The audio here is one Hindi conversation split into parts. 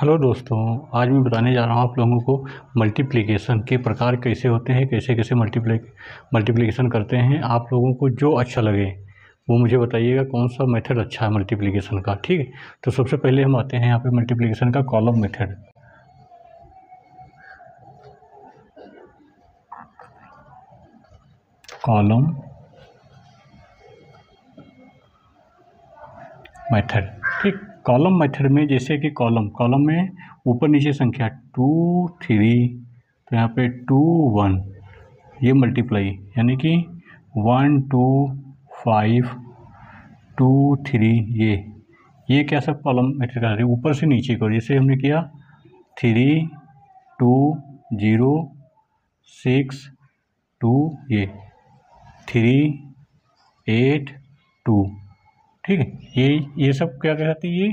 हेलो दोस्तों आज मैं बताने जा रहा हूँ आप लोगों को मल्टीप्लिकेशन के प्रकार कैसे होते हैं कैसे कैसे मल्टीप्ले मल्टीप्लिकेशन करते हैं आप लोगों को जो अच्छा लगे वो मुझे बताइएगा कौन सा मेथड अच्छा है मल्टीप्लिकेशन का ठीक है तो सबसे पहले हम आते हैं यहाँ पे मल्टीप्लिकेशन का कॉलम मेथड कॉलम मेथड ठीक कॉलम मेथड में जैसे कि कॉलम कॉलम में ऊपर नीचे संख्या टू थ्री तो यहाँ पे टू वन ये मल्टीप्लाई यानी कि one two five two three ये ये क्या सब कॉलम मेथड कर रही ऊपर से नीचे को जैसे हमने किया three two zero six two ये थ्री एट टू ठीक है ये ये सब क्या कहते है ये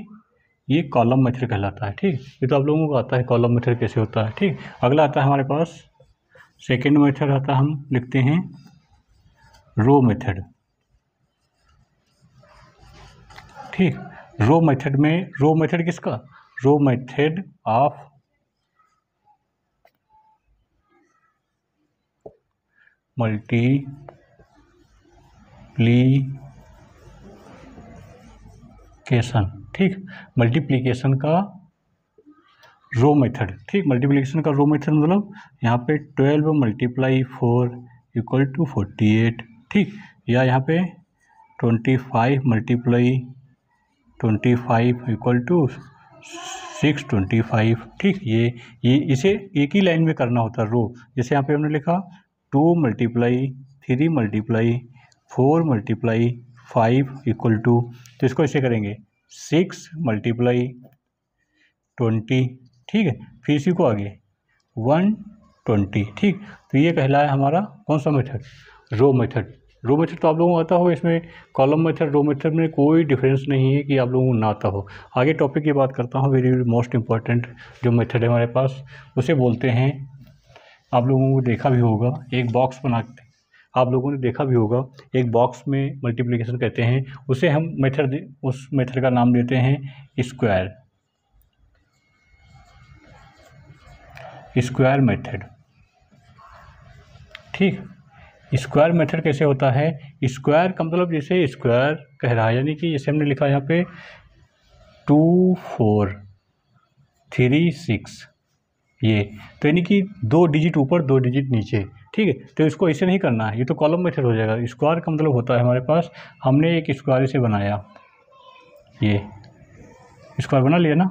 ये कॉलम मेथड कहलाता है ठीक ये तो आप लोगों को आता है कॉलम मेथड कैसे होता है ठीक अगला आता है हमारे पास सेकेंड मेथड आता हम लिखते हैं रो मेथड ठीक रो मेथड में रो मेथड किसका row method of multiplication ठीक मल्टीप्लीकेशन का रो मेथड ठीक मल्टीप्लीकेशन का रो मेथड मतलब यहाँ पे twelve multiply four equal to forty eight ठीक या यहाँ पे twenty five multiply twenty five equal to six twenty five ठीक ये ये इसे एक ही लाइन में करना होता है रो जैसे यहाँ पे हमने लिखा two multiply three multiply four multiply five equal to तो इसको ऐसे करेंगे सिक्स मल्टीप्लाई ट्वेंटी ठीक है फिर इसी को आगे वन ट्वेंटी ठीक तो ये कहलाए हमारा कौन सा method row method row method तो आप लोगों को आता हो इसमें कॉलम मेथड रो मेथड में कोई डिफरेंस नहीं है कि आप लोगों को ना आता हो आगे टॉपिक की बात करता हूँ वेरी मोस्ट इम्पॉर्टेंट जो मेथड है हमारे पास उसे बोलते हैं आप लोगों को देखा भी होगा एक बॉक्स बना आप लोगों ने देखा भी होगा एक बॉक्स में मल्टीप्लिकेशन कहते हैं उसे हम मेथड उस मेथड का नाम देते हैं स्क्वायर स्क्वायर मेथड ठीक स्क्वायर मेथड कैसे होता है स्क्वायर का मतलब जैसे स्क्वायर कह रहा है यानी कि जैसे हमने लिखा यहाँ पे टू फोर थ्री सिक्स ये तो यानी कि दो डिजिट ऊपर दो डिजिट नीचे ठीक है तो इसको ऐसे नहीं करना है ये तो कॉलम मेथड हो जाएगा स्क्वायर का मतलब होता है हमारे पास हमने एक स्क्वायर से बनाया ये स्क्वायर बना लिया ना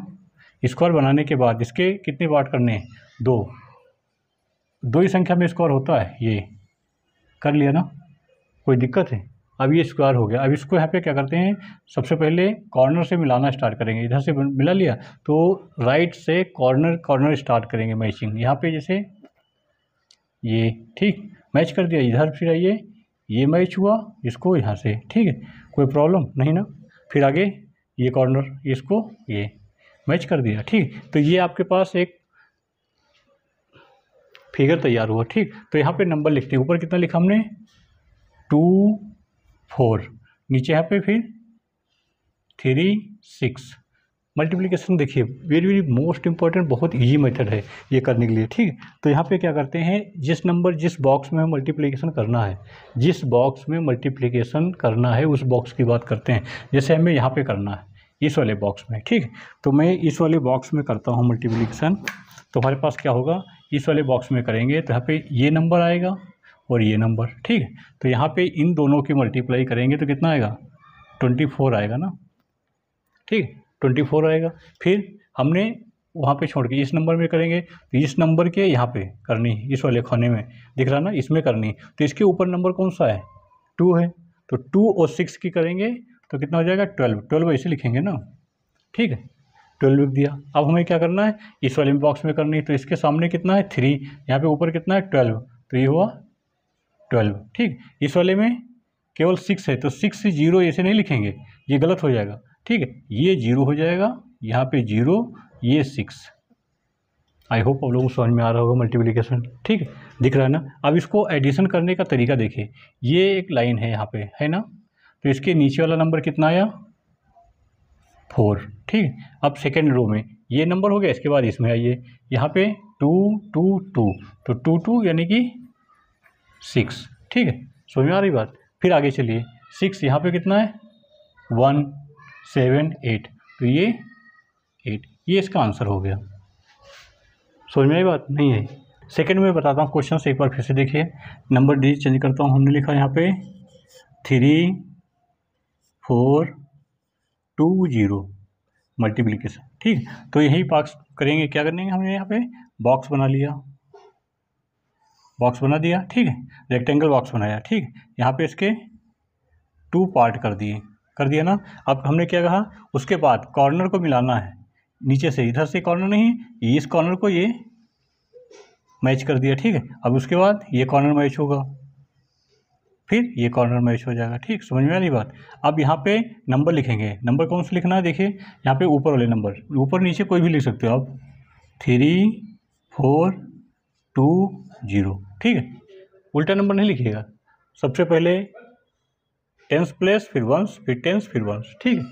स्क्वायर बनाने के बाद इसके कितने पार्ट करने हैं दो दो ही संख्या में स्क्वायर होता है ये कर लिया ना कोई दिक्कत है अब ये स्क्वायर हो गया अब इसको यहाँ पे क्या करते हैं सबसे पहले कॉर्नर से मिलाना स्टार्ट करेंगे इधर से मिला लिया तो राइट से कॉर्नर कॉर्नर स्टार्ट करेंगे मैचिंग यहाँ पे जैसे ये ठीक मैच कर दिया इधर फिर आइए ये मैच हुआ इसको यहाँ से ठीक है कोई प्रॉब्लम नहीं ना फिर आगे ये कॉर्नर इसको ये मैच कर दिया ठीक तो ये आपके पास एक फिगर तैयार हुआ ठीक तो यहाँ पे नंबर लिखते हैं ऊपर कितना लिखा हमने टू फोर नीचे यहाँ पे फिर थ्री सिक्स मल्टीप्लिकेशन देखिए वेरी वेरी मोस्ट इंपॉर्टेंट बहुत इजी मेथड है ये करने के लिए ठीक तो यहाँ पे क्या करते हैं जिस नंबर जिस बॉक्स में मल्टीप्लिकेशन करना है जिस बॉक्स में मल्टीप्लिकेशन करना है उस बॉक्स की बात करते हैं जैसे हमें यहाँ पे करना है इस वाले बॉक्स में ठीक तो मैं इस वाले बॉक्स में करता हूँ मल्टीप्लिकेशन तो हमारे पास क्या होगा इस वाले बॉक्स में करेंगे तो यहाँ पर ये नंबर आएगा और ये नंबर ठीक है तो यहाँ पर इन दोनों की मल्टीप्लाई करेंगे तो कितना आएगा ट्वेंटी फोर आएगा ना ठीक ट्वेंटी फोर आएगा फिर हमने वहाँ पे छोड़ के इस नंबर में करेंगे तो इस नंबर के यहाँ पे करनी इस वाले खाने में दिख रहा ना इसमें करनी तो इसके ऊपर नंबर कौन सा है टू है तो टू और सिक्स की करेंगे तो कितना हो जाएगा ट्वेल्व ट्वेल्व ऐसे लिखेंगे ना ठीक है ट्वेल्व लिख दिया अब हमें क्या करना है इस वाले बॉक्स में करनी है तो इसके सामने कितना है थ्री यहाँ पर ऊपर कितना है ट्वेल्व तो ये हुआ ट्वेल्व ठीक इस वाले में केवल सिक्स है तो सिक्स जीरो ऐसे नहीं लिखेंगे ये गलत हो जाएगा ठीक है ये जीरो हो जाएगा यहाँ पे जीरो ये सिक्स आई होप आप लोगों को समझ में आ रहा होगा मल्टीप्लिकेशन ठीक है दिख रहा है ना अब इसको एडिशन करने का तरीका देखिए ये एक लाइन है यहाँ पे है ना तो इसके नीचे वाला नंबर कितना आया फोर ठीक है अब सेकेंड रो में ये नंबर हो गया इसके बाद इसमें आइए यहाँ पे टू टू टू तो टू टू यानी कि सिक्स ठीक है समझ में आ रही बात फिर आगे चलिए सिक्स यहाँ पे कितना है वन सेवन एट तो ये एट ये इसका आंसर हो गया समझ में बात नहीं है सेकंड में बताता हूँ क्वेश्चन से एक बार फिर से देखिए नंबर डी चेंज करता हूँ हमने लिखा यहाँ पे three four two zero multiplication ठीक तो यही बॉक्स करेंगे क्या करेंगे हमने यहाँ पे बॉक्स बना लिया बॉक्स बना दिया ठीक है रेक्टेंगल बॉक्स बनाया ठीक यहाँ पे इसके टू पार्ट कर दिए कर दिया ना अब हमने क्या कहा उसके बाद कॉर्नर को मिलाना है नीचे से इधर से कॉर्नर नहीं इस कॉर्नर को ये मैच कर दिया ठीक है अब उसके बाद ये कॉर्नर मैच होगा फिर ये कॉर्नर मैच हो जाएगा ठीक समझ में आ रही बात अब यहाँ पे नंबर लिखेंगे नंबर कौन सा लिखना है देखिए यहाँ पे ऊपर वाले नंबर ऊपर नीचे कोई भी लिख सकते हो आप थ्री फोर टू जीरो ठीक है उल्टा नंबर नहीं लिखिएगा सबसे पहले टेंस प्लेस फिर वंस फिर टेंस फिर वंस ठीक है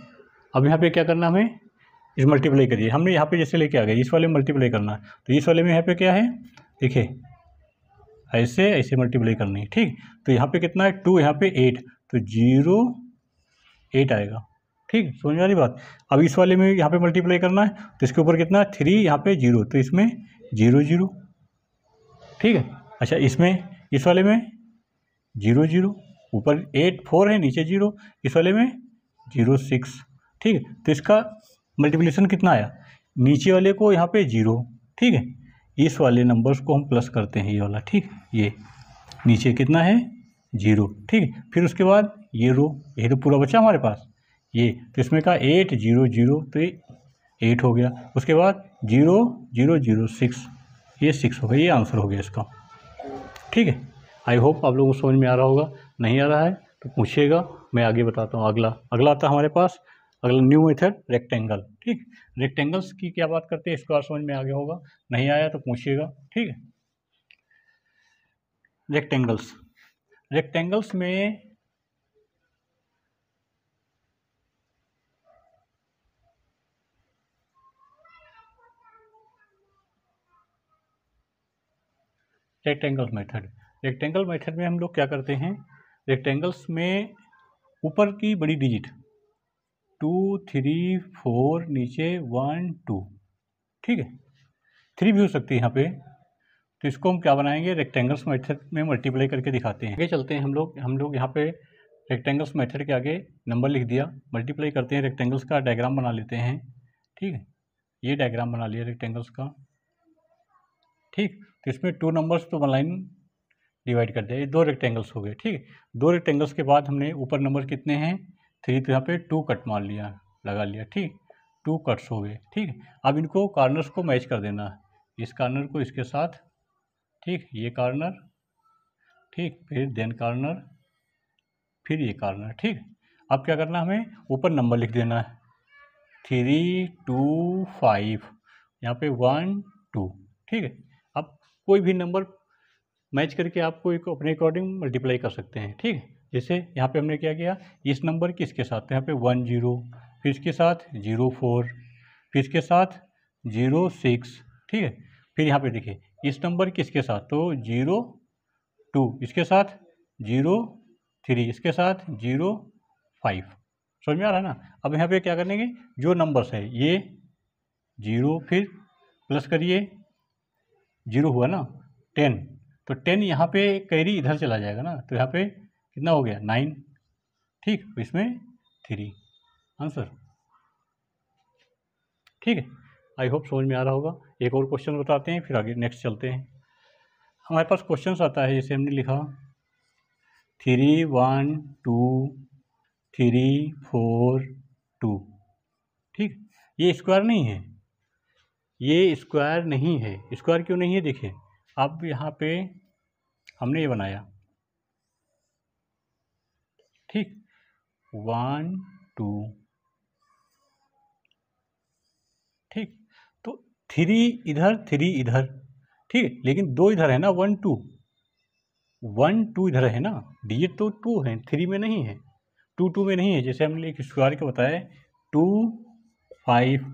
अब यहाँ पे क्या करना हमें इस मल्टीप्लाई करिए हमने यहाँ पे जैसे लेके आ गए इस वाले में मल्टीप्लाई करना है तो इस वाले में यहाँ पे क्या है देखिए ऐसे ऐसे मल्टीप्लाई करनी है ठीक तो यहाँ पे कितना है टू यहाँ पे एट तो जीरो एट आएगा ठीक समझ वाली बात अब इस वाले में यहाँ पे मल्टीप्लाई करना है तो इसके ऊपर कितना है थ्री यहाँ पे जीरो तो इसमें जीरो जीरो ठीक है अच्छा इसमें इस वाले में जीरो जीरो ऊपर एट फोर है नीचे जीरो इस वाले में जीरो सिक्स ठीक है तो इसका मल्टीप्लिकेशन कितना आया नीचे वाले को यहाँ पे जीरो ठीक है इस वाले नंबर्स को हम प्लस करते हैं ये वाला ठीक ये नीचे कितना है जीरो ठीक है फिर उसके बाद ये रो ये तो पूरा बचा हमारे पास ये तो इसमें का एट जीरो जीरो तो ये एट हो गया उसके बाद जीरो जीरो जीरो सिक्स ये सिक्स हो गया ये आंसर हो गया इसका ठीक है आई होप आप लोगों को समझ में आ रहा होगा नहीं आ रहा है तो पूछिएगा मैं आगे बताता हूँ अगला अगला आता हमारे पास अगला न्यू मेथड रेक्टेंगल ठीक रेक्टेंगल्स की क्या बात करते हैं स्क्वायर समझ में आगे होगा नहीं आया तो पूछिएगा ठीक है रेक्टेंगल्स रेक्टेंगल्स में रेक्टेंगल मेथड रेक्टेंगल मेथड में हम लोग क्या करते हैं रेक्टेंगल्स में ऊपर की बड़ी डिजिट टू थ्री फोर नीचे वन टू ठीक है थ्री भी हो सकती है यहाँ पे तो इसको हम क्या बनाएंगे रेक्टेंगल्स मेथड में मल्टीप्लाई करके दिखाते हैं आगे चलते हैं हम लोग हम लोग यहाँ पे रेक्टेंगल्स मेथड के आगे नंबर लिख दिया मल्टीप्लाई करते हैं रेक्टेंगल्स का डायग्राम बना लेते हैं ठीक है ये डायग्राम बना लिया रेक्टेंगल्स का ठीक तो इसमें टू नंबर्स तो वन लाइन डिवाइड कर दिया ये दो रेक्टेंगल्स हो गए ठीक दो रेक्टेंगल्स के बाद हमने ऊपर नंबर कितने हैं थ्री तो यहाँ पे टू कट मार लिया लगा लिया ठीक टू कट्स हो गए ठीक अब इनको कार्नर्स को मैच कर देना इस कार्नर को इसके साथ ठीक ये कार्नर ठीक फिर देन कार्नर फिर ये कार्नर ठीक अब क्या करना हमें ऊपर नंबर लिख देना है थ्री टू फाइव यहाँ पे वन टू ठीक है अब कोई भी नंबर मैच करके आपको एक अपने अकॉर्डिंग मल्टीप्लाई कर सकते हैं ठीक है जैसे यहाँ पे हमने क्या किया इस नंबर किसके साथ तो यहाँ पे वन जीरो फिर इसके साथ जीरो फोर फिर इसके साथ जीरो सिक्स ठीक है फिर यहाँ पे देखिए इस नंबर किसके साथ तो जीरो टू इसके साथ जीरो थ्री इसके साथ जीरो फाइव समझ में आ रहा है ना अब यहाँ पे क्या करेंगे जो नंबर्स है ये जीरो फिर प्लस करिए जीरो हुआ ना टेन तो टेन यहाँ पे कैरी इधर चला जाएगा ना तो यहाँ पे कितना हो गया नाइन ठीक तो इसमें थ्री आंसर ठीक है आई होप समझ में आ रहा होगा एक और क्वेश्चन बताते हैं फिर आगे नेक्स्ट चलते हैं हमारे पास क्वेश्चन आता है जैसे हमने लिखा three one two three four two ठीक ये स्क्वायर नहीं है ये स्क्वायर नहीं है स्क्वायर क्यों नहीं है देखिए अब यहाँ पे हमने ये बनाया ठीक वन टू ठीक तो थ्री इधर थ्री इधर ठीक लेकिन दो इधर है ना वन टू वन टू इधर है ना डिजिट तो टू है थ्री में नहीं है टू टू में नहीं है जैसे हमने एक स्क्वायर के बताया टू फाइव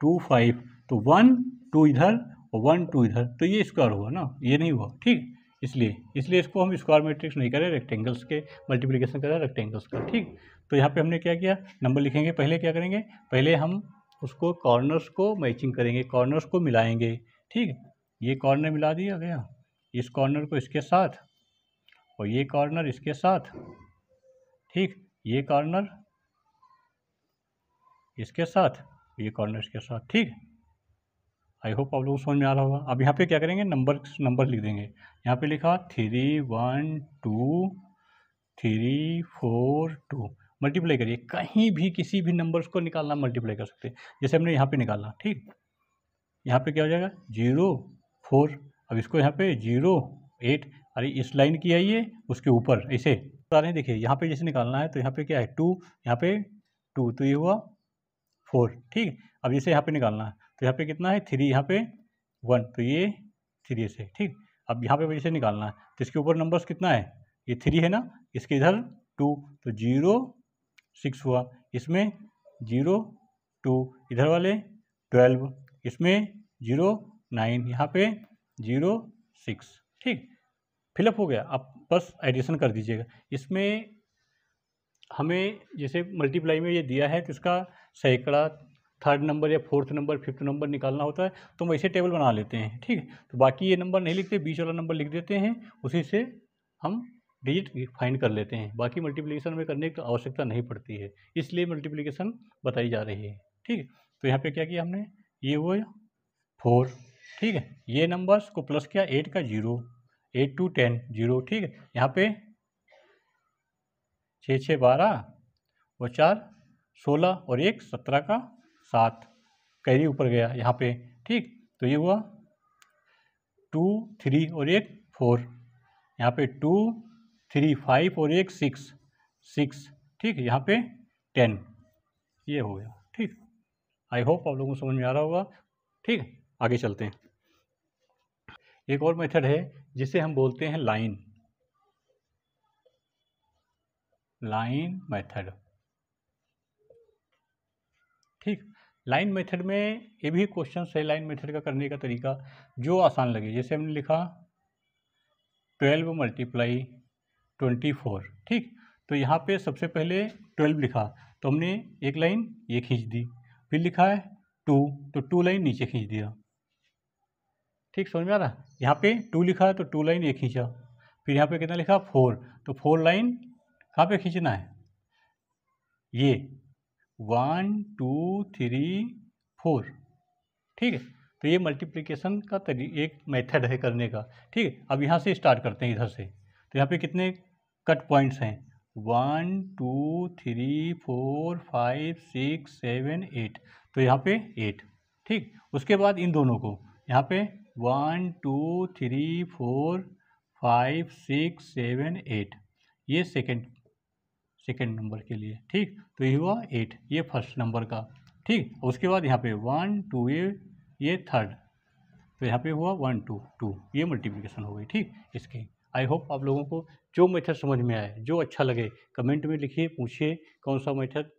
टू फाइव तो वन टू इधर और वन टू इधर तो ये स्क्वायर हुआ ना ये नहीं हुआ ठीक इसलिए इसलिए इसको हम स्क्वायर मैट्रिक्स नहीं करें रेक्टेंगल्स के मल्टीप्लिकेशन करें रेक्टेंगल्स का ठीक तो यहाँ पे हमने क्या किया नंबर लिखेंगे पहले क्या करेंगे पहले हम उसको कॉर्नर्स को मैचिंग करेंगे कॉर्नर्स को मिलाएंगे ठीक ये कॉर्नर मिला दिया गया इस कॉर्नर को इसके साथ और ये कॉर्नर इसके साथ ठीक ये कॉर्नर इसके साथ ये कॉर्नर इसके साथ ठीक आई होप आप लोगों को समझ में आ रहा होगा अब यहाँ पे क्या करेंगे नंबर नंबर लिख देंगे यहाँ पे लिखा three one two three four two multiply करिए कहीं भी किसी भी नंबर्स को निकालना मल्टीप्लाई कर सकते हैं जैसे हमने यहाँ पे निकालना ठीक यहाँ पे क्या हो जाएगा जीरो फोर अब इसको यहाँ पे जीरो एट अरे इस लाइन की है उसके ऊपर ऐसे बता रहे देखिए यहाँ पे जैसे निकालना है तो यहाँ पे क्या है टू यहाँ पे टू तो ये हुआ फोर ठीक अब जैसे यहाँ पे निकालना है तो यहाँ पे कितना है थ्री यहाँ पे वन तो ये थ्री एस है ठीक अब यहाँ पे वैसे निकालना है तो इसके ऊपर नंबर्स कितना है ये थ्री है ना इसके इधर टू तो जीरो सिक्स हुआ इसमें जीरो टू इधर वाले ट्वेल्व इसमें जीरो नाइन यहाँ पे जीरो सिक्स ठीक फिलअप हो गया आप बस एडिशन कर दीजिएगा इसमें हमें जैसे मल्टीप्लाई में ये दिया है तो इसका सैकड़ा थर्ड नंबर या फोर्थ नंबर फिफ्थ नंबर निकालना होता है तो हम ऐसे टेबल बना लेते हैं ठीक है तो बाकी ये नंबर नहीं लिखते बीच वाला नंबर लिख देते हैं उसी से हम डिजिट फाइंड कर लेते हैं बाकी मल्टीप्लिकेशन में करने की आवश्यकता नहीं पड़ती है इसलिए मल्टीप्लिकेशन बताई जा रही है ठीक है तो यहाँ पर क्या किया हमने ये वो फोर ठीक है ये नंबर्स को प्लस किया एट का zero eight two ten zero ठीक है यहाँ पे छः छः बारह और चार सोलह और एक सत्रह का सात कैरी ऊपर गया यहाँ पे ठीक तो ये हुआ टू थ्री और एक फोर यहाँ पे टू थ्री फाइव और एक सिक्स सिक्स ठीक यहाँ पे टेन ये हो गया ठीक आई होप आप लोगों को समझ में आ रहा होगा ठीक आगे चलते हैं एक और मेथड है जिसे हम बोलते हैं लाइन लाइन मेथड ठीक लाइन मेथड में ये भी क्वेश्चन है लाइन मेथड का करने का तरीका जो आसान लगे जैसे हमने लिखा ट्वेल्व मल्टीप्लाई ट्वेंटी फोर ठीक तो यहाँ पे सबसे पहले ट्वेल्व लिखा तो हमने एक लाइन ये खींच दी फिर लिखा है टू तो टू लाइन नीचे खींच दिया ठीक समझ में आ रहा यहाँ पे टू लिखा है तो टू लाइन ये खींचा फिर यहाँ पे कितना लिखा फोर तो फोर लाइन कहाँ पे खींचना है ये वन टू थ्री फोर ठीक है तो ये मल्टीप्लिकेशन का तरी एक मेथड है करने का ठीक है अब यहाँ से स्टार्ट करते हैं इधर से तो यहाँ पे कितने कट पॉइंट्स हैं one two three four five six seven eight तो यहाँ पे एट ठीक उसके बाद इन दोनों को यहाँ पे one two three four five six seven eight ये सेकेंड सेकेंड नंबर के लिए ठीक तो ये हुआ एट ये फर्स्ट नंबर का ठीक उसके बाद यहाँ पे वन टू ये ये थर्ड तो यहाँ पे हुआ वन टू टू ये मल्टीप्लिकेशन हो गई ठीक इसकी आई होप आप लोगों को जो मेथड समझ में आए जो अच्छा लगे कमेंट में लिखिए पूछिए कौन सा मेथड